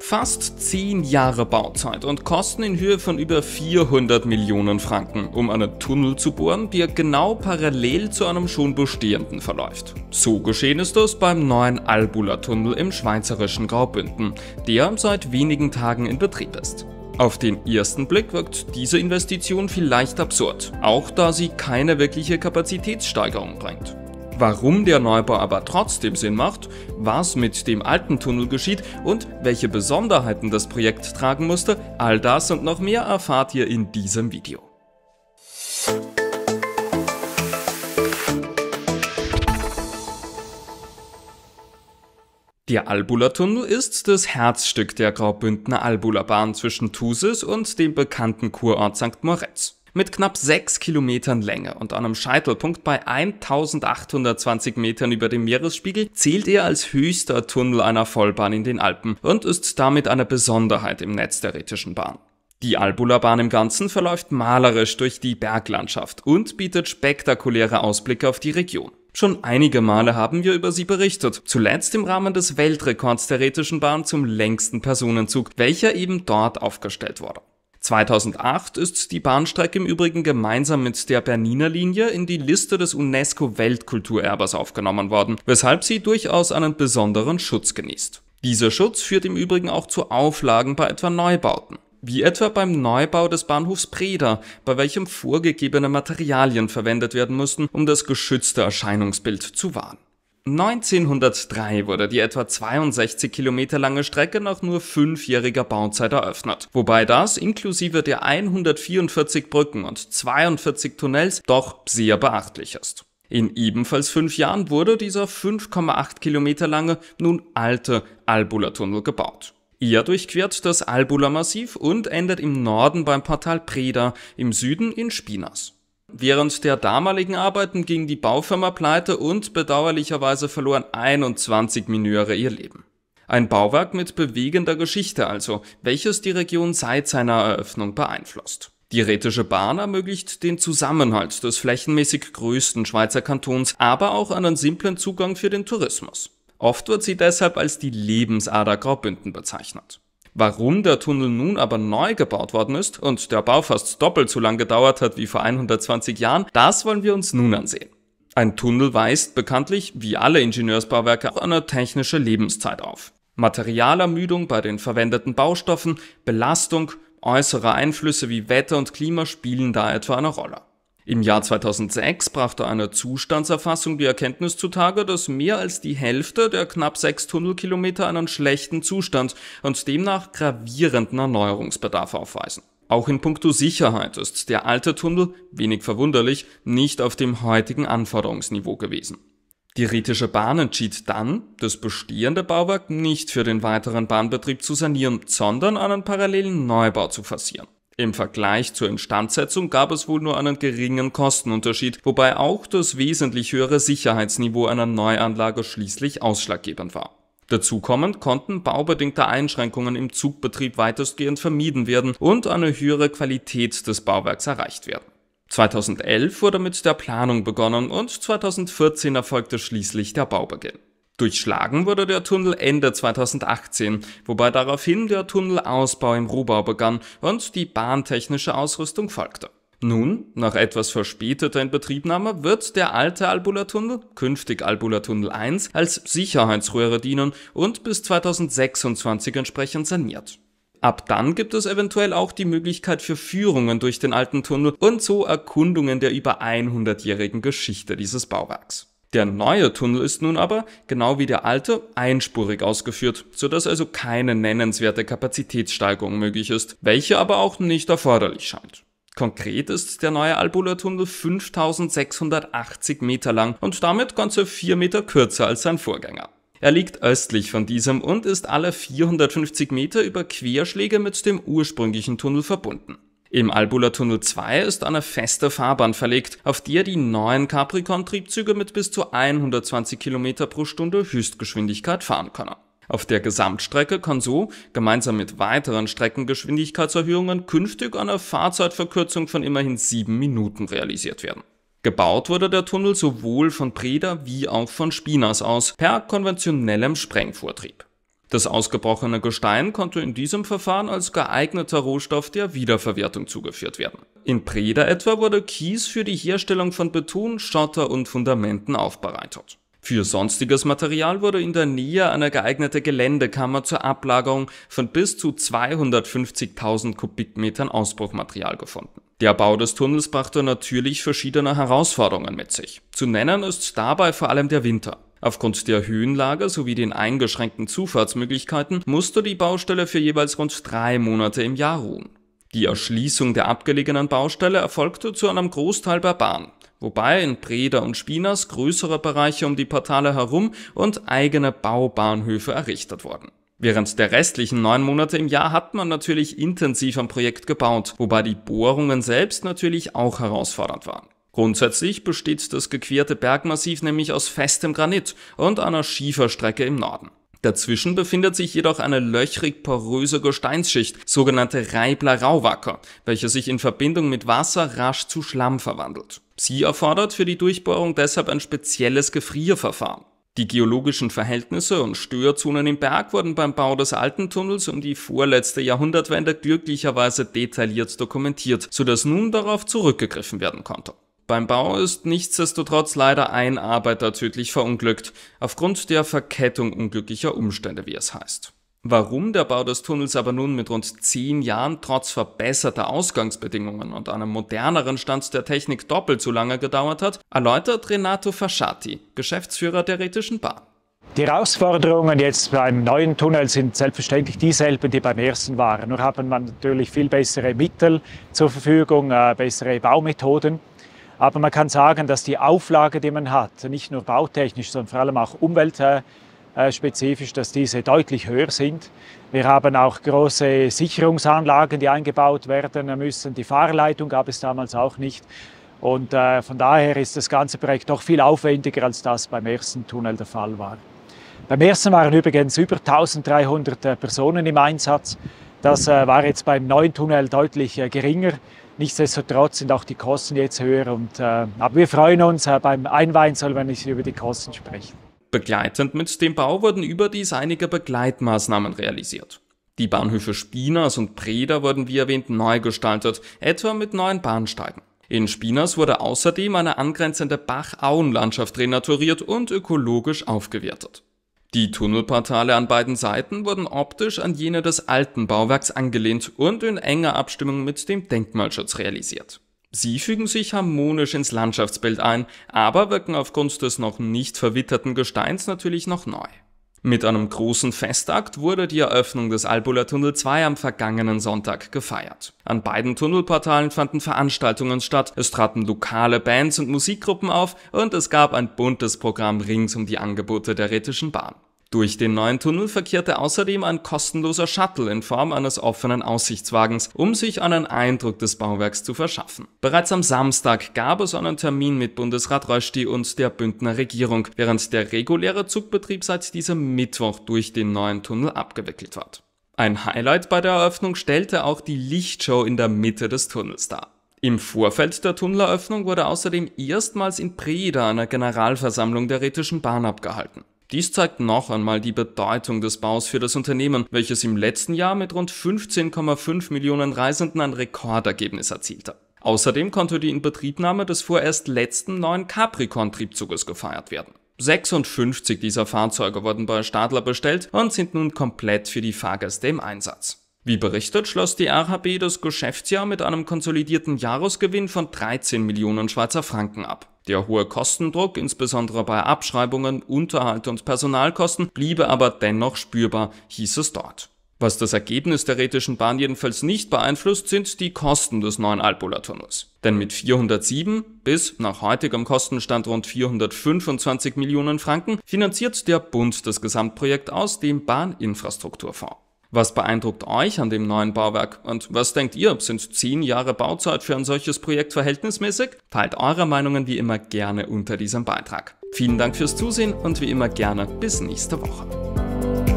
Fast 10 Jahre Bauzeit und Kosten in Höhe von über 400 Millionen Franken, um einen Tunnel zu bohren, der genau parallel zu einem schon bestehenden verläuft. So geschehen ist das beim neuen Albula-Tunnel im schweizerischen Graubünden, der seit wenigen Tagen in Betrieb ist. Auf den ersten Blick wirkt diese Investition vielleicht absurd, auch da sie keine wirkliche Kapazitätssteigerung bringt warum der Neubau aber trotzdem Sinn macht, was mit dem alten Tunnel geschieht und welche Besonderheiten das Projekt tragen musste, all das und noch mehr erfahrt ihr in diesem Video. Der Albula-Tunnel ist das Herzstück der Graubündner Albula-Bahn zwischen Thusis und dem bekannten Kurort St. Moritz. Mit knapp 6 Kilometern Länge und einem Scheitelpunkt bei 1820 Metern über dem Meeresspiegel zählt er als höchster Tunnel einer Vollbahn in den Alpen und ist damit eine Besonderheit im Netz der Rätischen Bahn. Die Albula-Bahn im Ganzen verläuft malerisch durch die Berglandschaft und bietet spektakuläre Ausblicke auf die Region. Schon einige Male haben wir über sie berichtet, zuletzt im Rahmen des Weltrekords der Rätischen Bahn zum längsten Personenzug, welcher eben dort aufgestellt wurde. 2008 ist die Bahnstrecke im Übrigen gemeinsam mit der Berniner Linie in die Liste des UNESCO-Weltkulturerbes aufgenommen worden, weshalb sie durchaus einen besonderen Schutz genießt. Dieser Schutz führt im Übrigen auch zu Auflagen bei etwa Neubauten. Wie etwa beim Neubau des Bahnhofs Breda, bei welchem vorgegebene Materialien verwendet werden mussten, um das geschützte Erscheinungsbild zu wahren. 1903 wurde die etwa 62 Kilometer lange Strecke nach nur fünfjähriger Bauzeit eröffnet, wobei das inklusive der 144 Brücken und 42 Tunnels doch sehr beachtlich ist. In ebenfalls fünf Jahren wurde dieser 5,8 Kilometer lange, nun alte Albula-Tunnel gebaut. Er durchquert das Albula-Massiv und endet im Norden beim Portal Preda, im Süden in Spinas. Während der damaligen Arbeiten ging die Baufirma pleite und bedauerlicherweise verloren 21 Mineure ihr Leben. Ein Bauwerk mit bewegender Geschichte also, welches die Region seit seiner Eröffnung beeinflusst. Die Rätische Bahn ermöglicht den Zusammenhalt des flächenmäßig größten Schweizer Kantons, aber auch einen simplen Zugang für den Tourismus. Oft wird sie deshalb als die Lebensader Graubünden bezeichnet. Warum der Tunnel nun aber neu gebaut worden ist und der Bau fast doppelt so lang gedauert hat wie vor 120 Jahren, das wollen wir uns nun ansehen. Ein Tunnel weist bekanntlich, wie alle Ingenieursbauwerke, auch eine technische Lebenszeit auf. Materialermüdung bei den verwendeten Baustoffen, Belastung, äußere Einflüsse wie Wetter und Klima spielen da etwa eine Rolle. Im Jahr 2006 brachte eine Zustandserfassung die Erkenntnis zutage, dass mehr als die Hälfte der knapp sechs Tunnelkilometer einen schlechten Zustand und demnach gravierenden Erneuerungsbedarf aufweisen. Auch in puncto Sicherheit ist der alte Tunnel, wenig verwunderlich, nicht auf dem heutigen Anforderungsniveau gewesen. Die Rätische Bahn entschied dann, das bestehende Bauwerk nicht für den weiteren Bahnbetrieb zu sanieren, sondern einen parallelen Neubau zu forcieren. Im Vergleich zur Instandsetzung gab es wohl nur einen geringen Kostenunterschied, wobei auch das wesentlich höhere Sicherheitsniveau einer Neuanlage schließlich ausschlaggebend war. Dazu kommend konnten baubedingte Einschränkungen im Zugbetrieb weitestgehend vermieden werden und eine höhere Qualität des Bauwerks erreicht werden. 2011 wurde mit der Planung begonnen und 2014 erfolgte schließlich der Baubeginn. Durchschlagen wurde der Tunnel Ende 2018, wobei daraufhin der Tunnelausbau im Rohbau begann und die bahntechnische Ausrüstung folgte. Nun, nach etwas verspäteter Inbetriebnahme, wird der alte Albula-Tunnel, künftig Albula-Tunnel 1, als Sicherheitsröhre dienen und bis 2026 entsprechend saniert. Ab dann gibt es eventuell auch die Möglichkeit für Führungen durch den alten Tunnel und so Erkundungen der über 100-jährigen Geschichte dieses Bauwerks. Der neue Tunnel ist nun aber, genau wie der alte, einspurig ausgeführt, sodass also keine nennenswerte Kapazitätssteigerung möglich ist, welche aber auch nicht erforderlich scheint. Konkret ist der neue Albula-Tunnel 5680 Meter lang und damit ganze 4 Meter kürzer als sein Vorgänger. Er liegt östlich von diesem und ist alle 450 Meter über Querschläge mit dem ursprünglichen Tunnel verbunden. Im Albula-Tunnel 2 ist eine feste Fahrbahn verlegt, auf der die neuen Capricorn-Triebzüge mit bis zu 120 km pro Stunde Höchstgeschwindigkeit fahren können. Auf der Gesamtstrecke kann so, gemeinsam mit weiteren Streckengeschwindigkeitserhöhungen, künftig eine Fahrzeitverkürzung von immerhin 7 Minuten realisiert werden. Gebaut wurde der Tunnel sowohl von Preda wie auch von Spinas aus per konventionellem Sprengvortrieb. Das ausgebrochene Gestein konnte in diesem Verfahren als geeigneter Rohstoff der Wiederverwertung zugeführt werden. In Preda etwa wurde Kies für die Herstellung von Beton, Schotter und Fundamenten aufbereitet. Für sonstiges Material wurde in der Nähe eine geeignete Geländekammer zur Ablagerung von bis zu 250.000 Kubikmetern Ausbruchmaterial gefunden. Der Bau des Tunnels brachte natürlich verschiedene Herausforderungen mit sich. Zu nennen ist dabei vor allem der Winter. Aufgrund der Höhenlage sowie den eingeschränkten Zufahrtsmöglichkeiten musste die Baustelle für jeweils rund drei Monate im Jahr ruhen. Die Erschließung der abgelegenen Baustelle erfolgte zu einem Großteil per Bahn, wobei in Breda und Spinas größere Bereiche um die Portale herum und eigene Baubahnhöfe errichtet wurden. Während der restlichen neun Monate im Jahr hat man natürlich intensiv am Projekt gebaut, wobei die Bohrungen selbst natürlich auch herausfordernd waren. Grundsätzlich besteht das gequerte Bergmassiv nämlich aus festem Granit und einer Schieferstrecke im Norden. Dazwischen befindet sich jedoch eine löchrig-poröse Gesteinsschicht, sogenannte Reibler-Rauwacker, welche sich in Verbindung mit Wasser rasch zu Schlamm verwandelt. Sie erfordert für die Durchbohrung deshalb ein spezielles Gefrierverfahren. Die geologischen Verhältnisse und Störzonen im Berg wurden beim Bau des alten Tunnels um die vorletzte Jahrhundertwende glücklicherweise detailliert dokumentiert, sodass nun darauf zurückgegriffen werden konnte. Beim Bau ist nichtsdestotrotz leider ein Arbeiter tödlich verunglückt, aufgrund der Verkettung unglücklicher Umstände, wie es heißt. Warum der Bau des Tunnels aber nun mit rund 10 Jahren trotz verbesserter Ausgangsbedingungen und einem moderneren Stand der Technik doppelt so lange gedauert hat, erläutert Renato Fasciati, Geschäftsführer der Rätischen Bahn. Die Herausforderungen jetzt beim neuen Tunnel sind selbstverständlich dieselben, die beim ersten waren. Nur haben man natürlich viel bessere Mittel zur Verfügung, äh, bessere Baumethoden. Aber man kann sagen, dass die Auflage, die man hat, nicht nur bautechnisch, sondern vor allem auch umweltspezifisch, dass diese deutlich höher sind. Wir haben auch große Sicherungsanlagen, die eingebaut werden müssen. Die Fahrleitung gab es damals auch nicht. Und äh, von daher ist das ganze Projekt doch viel aufwendiger, als das beim ersten Tunnel der Fall war. Beim ersten waren übrigens über 1300 äh, Personen im Einsatz. Das äh, war jetzt beim neuen Tunnel deutlich geringer. Nichtsdestotrotz sind auch die Kosten jetzt höher. Und, äh, aber wir freuen uns, äh, beim Einweihen soll man nicht über die Kosten sprechen. Begleitend mit dem Bau wurden überdies einige Begleitmaßnahmen realisiert. Die Bahnhöfe Spinas und Preda wurden wie erwähnt neu gestaltet, etwa mit neuen Bahnsteigen. In Spinas wurde außerdem eine angrenzende Bach-Auen-Landschaft renaturiert und ökologisch aufgewertet. Die Tunnelportale an beiden Seiten wurden optisch an jene des alten Bauwerks angelehnt und in enger Abstimmung mit dem Denkmalschutz realisiert. Sie fügen sich harmonisch ins Landschaftsbild ein, aber wirken aufgrund des noch nicht verwitterten Gesteins natürlich noch neu. Mit einem großen Festakt wurde die Eröffnung des Albula Tunnel 2 am vergangenen Sonntag gefeiert. An beiden Tunnelportalen fanden Veranstaltungen statt, es traten lokale Bands und Musikgruppen auf und es gab ein buntes Programm rings um die Angebote der Rätischen Bahn. Durch den neuen Tunnel verkehrte außerdem ein kostenloser Shuttle in Form eines offenen Aussichtswagens, um sich einen Eindruck des Bauwerks zu verschaffen. Bereits am Samstag gab es einen Termin mit Bundesrat Rösti und der Bündner Regierung, während der reguläre Zugbetrieb seit diesem Mittwoch durch den neuen Tunnel abgewickelt wird. Ein Highlight bei der Eröffnung stellte auch die Lichtshow in der Mitte des Tunnels dar. Im Vorfeld der Tunneleröffnung wurde außerdem erstmals in Preda eine Generalversammlung der Rätischen Bahn abgehalten. Dies zeigt noch einmal die Bedeutung des Baus für das Unternehmen, welches im letzten Jahr mit rund 15,5 Millionen Reisenden ein Rekordergebnis erzielte. Außerdem konnte die Inbetriebnahme des vorerst letzten neuen Capricorn-Triebzuges gefeiert werden. 56 dieser Fahrzeuge wurden bei Stadler bestellt und sind nun komplett für die Fahrgäste im Einsatz. Wie berichtet, schloss die RHB das Geschäftsjahr mit einem konsolidierten Jahresgewinn von 13 Millionen Schweizer Franken ab. Der hohe Kostendruck, insbesondere bei Abschreibungen, Unterhalt und Personalkosten, bliebe aber dennoch spürbar, hieß es dort. Was das Ergebnis der Rätischen Bahn jedenfalls nicht beeinflusst, sind die Kosten des neuen Albula-Tunnels. Denn mit 407 bis nach heutigem Kostenstand rund 425 Millionen Franken finanziert der Bund das Gesamtprojekt aus dem Bahninfrastrukturfonds. Was beeindruckt euch an dem neuen Bauwerk und was denkt ihr? Sind 10 Jahre Bauzeit für ein solches Projekt verhältnismäßig? Teilt eure Meinungen wie immer gerne unter diesem Beitrag. Vielen Dank fürs Zusehen und wie immer gerne bis nächste Woche.